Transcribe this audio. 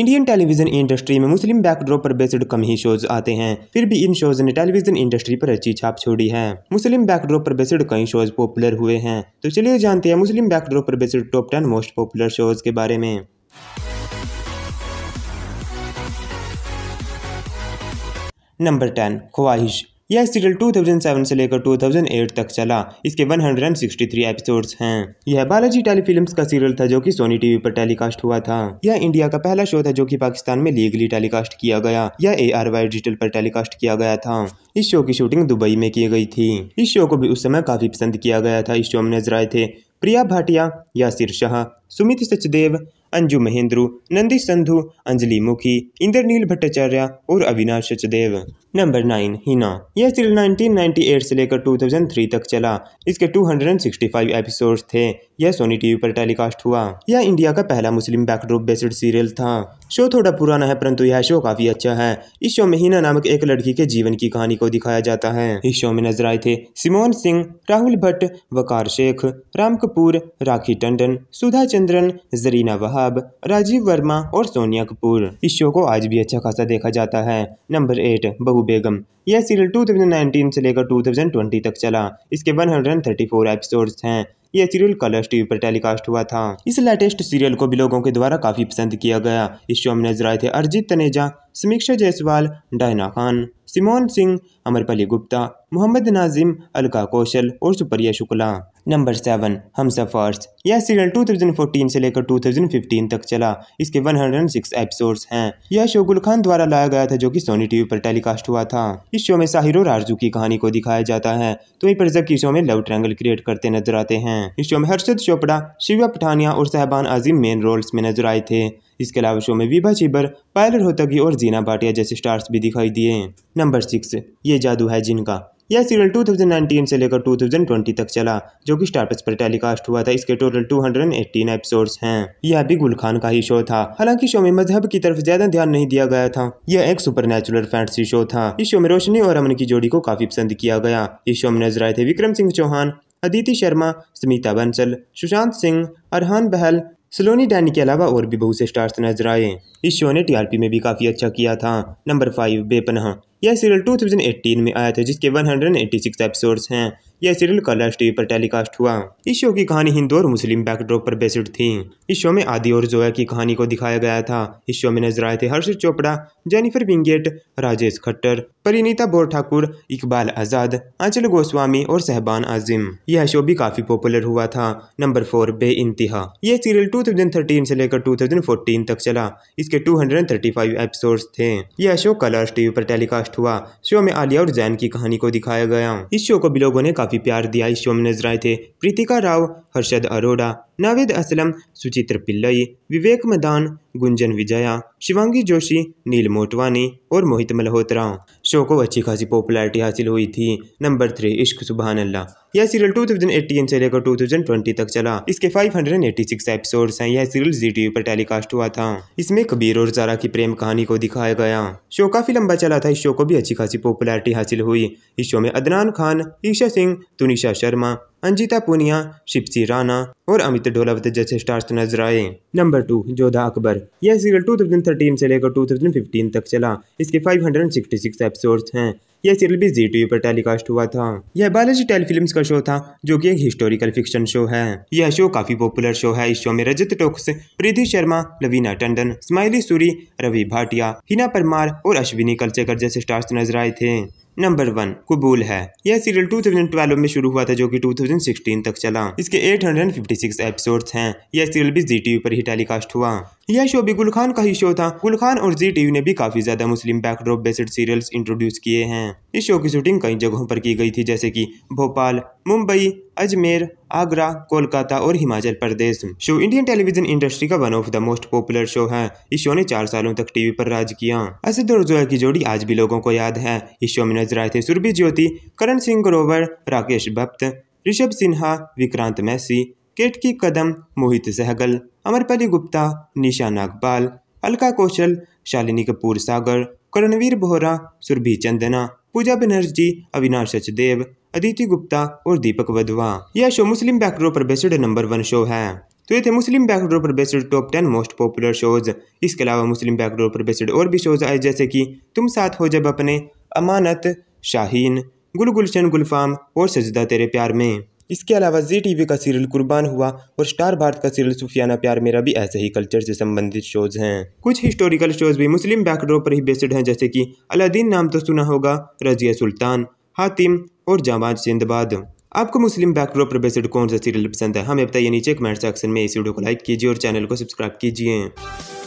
Indian television industry में Muslim backdrop पर based कम ही शोज आते हैं फिर भी इन शोज ने टेलीविजन इंडस्ट्री पर अच्छी छाप छोड़ी है मुस्लिम बैकड्रॉप पर बेस्ड कई शोज पॉपुलर हुए हैं तो चलिए जानते हैं मुस्लिम बैकड्रॉप पर based top ten most popular shows के बारे में नंबर टेन ख्वाहिश यह सीरियल 2007 से लेकर 2008 तक चला इसके 163 एपिसोड्स हैं यह बालाजी टेलीफिल्म का सीरियल था जो कि सोनी टीवी पर टेलीकास्ट हुआ था यह इंडिया का पहला शो था जो कि पाकिस्तान में लीगली टेलीकास्ट किया गया यह ए आर वाई डिजिटल पर टेलीकास्ट किया गया था इस शो की शूटिंग दुबई में की गई थी इस शो को भी उस समय काफी पसंद किया गया था इस शो में नजर आए थे प्रिया भाटिया यासिर शाह सुमित सचदेव अंजु महेंद्रू नंदी संधु अंजलि मुखी इंद्रनील भट्टाचार्य और अविनाश सचदेव नंबर नाइन हिना यह सीरियल 1998 से लेकर 2003 तक चला इसके 265 एपिसोड्स थे यह सोनी टीवी पर टेलीकास्ट हुआ यह इंडिया का पहला मुस्लिम बैकड्रॉप बेस्ड सीरियल था शो थोड़ा पुराना है परंतु यह शो काफी अच्छा है इस शो में हिना नामक एक लड़की के जीवन की कहानी को दिखाया जाता है इस शो में नजर आए थे सिमोन सिंह राहुल भट्ट वकार शेख राम कपूर राखी टंडन सुधा चंद्रन जरीना वहा साहब राजीव वर्मा और सोनिया कपूर इस शो को आज भी अच्छा खासा देखा जाता है नंबर एट बहू बेगम यह सीरियल 2019 से लेकर 2020 तक चला इसके 134 एपिसोड्स हैं यह सीरियल कलर्स टीवी पर टेलीकास्ट हुआ था इस लेटेस्ट सीरियल को भी लोगों के द्वारा काफी पसंद किया गया इस शो में नजर आए थे अरिजीत तनेजा समीक्षा जायसवाल डायना खान सिमोन सिंह अमरपली गुप्ता मोहम्मद नाजिम अलका कौशल और सुप्रिया शुक्ला नंबर सेवन हम सफ़र्स यह सीरियल 2014 से लेकर 2015 तक चला इसके 106 एपिसोड्स हैं यह गुल खान द्वारा लाया गया था जो कि सोनी टीवी पर टेलीकास्ट हुआ था इस शो में साहिर और आरजू की कहानी को दिखाया जाता है तो ये प्रजक की शो में लव ट्रैंगल क्रिएट करते नजर आते हैं इस शो में हर्षद चोपड़ा शिवा पठानिया और सहबान आजिम मेन रोल्स में नजर आए थे इसके अलावा शो में विभा चिबर पायलट होतगी और जीना भाटिया जैसे स्टार्स भी दिखाई दिए हैं नंबर सिक्स ये जादू है जिनका यह सीरियल 2019 से लेकर 2020 तक चला जो कि स्टार पर टेलीकास्ट हुआ था इसके टोटल 218 एपिसोड्स हैं यह भी गुल खान का ही शो था हालांकि शो में मजहब की तरफ ज्यादा ध्यान नहीं दिया गया था यह एक सुपर नेचुरल फैंटसी शो था इस शो में रोशनी और अमन की जोड़ी को काफी पसंद किया गया इस शो में नजर आए थे विक्रम सिंह चौहान अदिति शर्मा स्मिता बंसल सुशांत सिंह अरहान बहल सलोनी डैन के अलावा और भी बहुत से स्टार्स नजर आए इस शो ने टीआरपी में भी काफ़ी अच्छा किया था नंबर फाइव बेपनाह यह सीरियल 2018 में आया था जिसके 186 एपिसोड्स हैं यह सीरियल कलर्स टीवी पर टेलीकास्ट हुआ इस शो की कहानी हिंदू और मुस्लिम बैकड्रॉप पर बेस्ड थी इस शो में आदि और जोया की कहानी को दिखाया गया था इस शो में नजर आए थे हर्षित चोपड़ा जेनिफर विंगेट राजेश खट्टर परिणीता बोर ठाकुर इकबाल आजाद आंचल गोस्वामी और सहबान आजिम यह शो भी काफी पॉपुलर हुआ था नंबर फोर बे इंतहा यह सीरियल टू से लेकर टू तक चला इसके टू एपिसोड्स थे यह शो कलर्स टीवी पर टेलीकास्ट हुआ शो में आलिया और जैन की कहानी को दिखाया गया इस शो को भी लोगों ने काफी काफ़ी प्यार दिया इस शो में नजर आए थे प्रीतिका राव हर्षद अरोड़ा नावेद असलम सुचित्र पिल्लई विवेक मदान गुंजन विजया शिवांगी जोशी नील मोटवानी और मोहित मल्होत्रा शो को अच्छी खासी पॉपुलैरिटी हासिल हुई थी नंबर थ्री इश्क सुबहान अल्लाह यह सीरियल 2018 से लेकर 2020 तक चला इसके 586 एपिसोड्स हैं यह सीरियल जी टीवी पर टेलीकास्ट हुआ था इसमें कबीर और जारा की प्रेम कहानी को दिखाया गया शो काफी लंबा चला था इस शो को भी अच्छी खासी पॉपुलैरिटी हासिल हुई इस शो में अदनान खान ईशा सिंह तुनिशा शर्मा अंजिता पुनिया शिपसी राणा और अमित डोलावत जैसे स्टार्स तो नजर आए नंबर टू जोधा अकबर यह सीरियल 2013 से लेकर 2015 तक चला इसके 566 एपिसोड्स हैं यह सीरियल भी जी टीवी पर टेलीकास्ट हुआ था यह बालाजी टेलीफिल्म का शो था जो की एक हिस्टोरिकल फिक्शन शो है यह शो काफी पॉपुलर शो है इस शो में रजत टोक्स प्रीति शर्मा लवीना टंडन स्माइली सूरी रवि भाटिया हिना परमार और अश्विनी कलचेकर जैसे स्टार्स नजर आए थे नंबर वन कबूल है यह सीरियल 2012 में शुरू हुआ था जो कि 2016 तक चला इसके 856 एपिसोड्स हैं यह सीरियल भी जी टीवी पर ही टेलीकास्ट हुआ यह शो भी गुल खान का ही शो था गुल खान और जी टीवी ने भी काफी ज्यादा Muslim backdrop based serials introduce किए हैं हैं इस शो की शूटिंग कई जगहों पर की गई थी जैसे कि भोपाल मुंबई अजमेर आगरा कोलकाता और Himachal Pradesh show Indian television industry का one of the most popular show है इस शो ने चार सालों तक टीवी पर राज किया असद और जोया की जोड़ी आज भी लोगों को याद है इस शो में नजर आए थे सुरभि ज्योति करण सिंह ग्रोवर राकेश भक्त ऋषभ सिन्हा विक्रांत मैसी केटकी कदम मोहित सहगल अमरपली गुप्ता निशा नागपाल अलका कौशल शालिनी कपूर सागर करणवीर बोहरा सुरभि चंदना पूजा बनर्जी अविनाश सचदेव अदिति गुप्ता और दीपक वधवा यह शो मुस्लिम बैकडोर पर बेस्ड नंबर वन शो है तो ये थे मुस्लिम बैकडोर पर based top ten most popular shows इसके अलावा मुस्लिम बैकडोर पर बेस्ड और भी शोज आए जैसे कि तुम साथ हो जब अपने अमानत शाहीन गुल गुलशन गुलफाम और सजदा तेरे प्यार में इसके अलावा जी टी का सीरियल कुर्बान हुआ और स्टार भारत का सीरियल सुफियाना प्यार मेरा भी ऐसे ही कल्चर से संबंधित शोज हैं कुछ हिस्टोरिकल शोज भी मुस्लिम बैकड्रॉप पर ही बेस्ड हैं जैसे कि अलादीन नाम तो सुना होगा रजिया सुल्तान हातिम और जामाज सिंधबाद आपको मुस्लिम बैकड्रॉप पर बेस्ड कौन सा सीरियल पसंद है हमें बताइए नीचे कमेंट सेक्शन में इस वीडियो को लाइक कीजिए और चैनल को सब्सक्राइब कीजिए